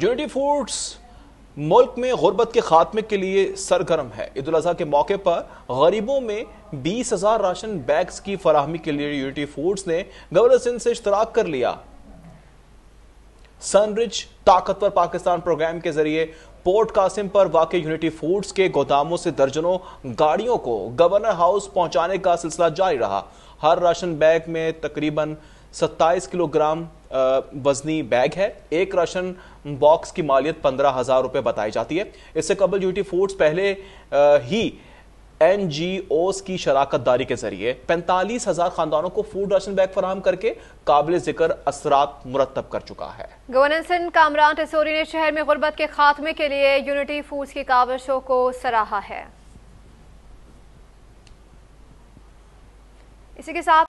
unity foods मुल्क में गुर्बत के खात्मे के लिए सरगर्म है ईद अजी के मौके पर गरीबों में बीस हजार राशन बैग्स की फराहमी के लिए यूनिटी फूड्स ने गवर्नर सिंह से इश्तराक कर लिया सनरिच ताकतवर पाकिस्तान प्रोग्राम के जरिए पोर्ट कासिम पर वाकई यूनिटी फूड्स के गोदामों से दर्जनों गाड़ियों को गवर्नर हाउस पहुंचाने का सिलसिला जारी रहा हर राशन बैग में तकरीबन 27 किलोग्राम वजनी बैग है एक राशन बॉक्स की मालियत पंद्रह हजार रुपये बताई जाती है इससे कबल ड्यूटी फूड्स पहले ही एन की शराकत दारी के जरिए पैंतालीस हजार खानदानों को फूड राशन बैग फराम करके काबिल जिक्र असरात मुरतब कर चुका है गवर्नर सिंह कामरान टेसोरी ने शहर में गुर्बत के खात्मे के लिए यूनिटी फूड्स की काबिशों को सराहा है इसी के साथ